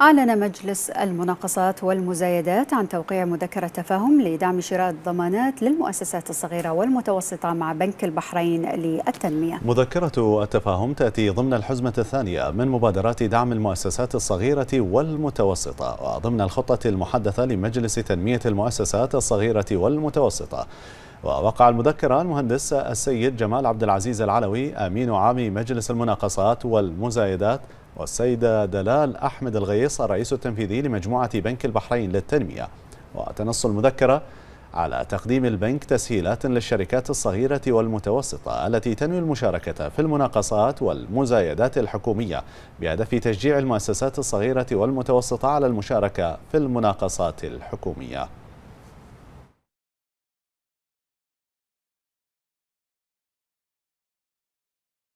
أعلن مجلس المناقصات والمزايدات عن توقيع مذكرة تفاهم لدعم شراء الضمانات للمؤسسات الصغيرة والمتوسطة مع بنك البحرين للتنمية. مذكرة التفاهم تأتي ضمن الحزمة الثانية من مبادرات دعم المؤسسات الصغيرة والمتوسطة وضمن الخطة المحدثة لمجلس تنمية المؤسسات الصغيرة والمتوسطة. ووقع المذكرة المهندس السيد جمال عبد العزيز العلوي أمين عام مجلس المناقصات والمزايدات والسيدة دلال أحمد الغيصة الرئيس التنفيذي لمجموعة بنك البحرين للتنمية وتنص المذكرة على تقديم البنك تسهيلات للشركات الصغيرة والمتوسطة التي تنوي المشاركة في المناقصات والمزايدات الحكومية بهدف تشجيع المؤسسات الصغيرة والمتوسطة على المشاركة في المناقصات الحكومية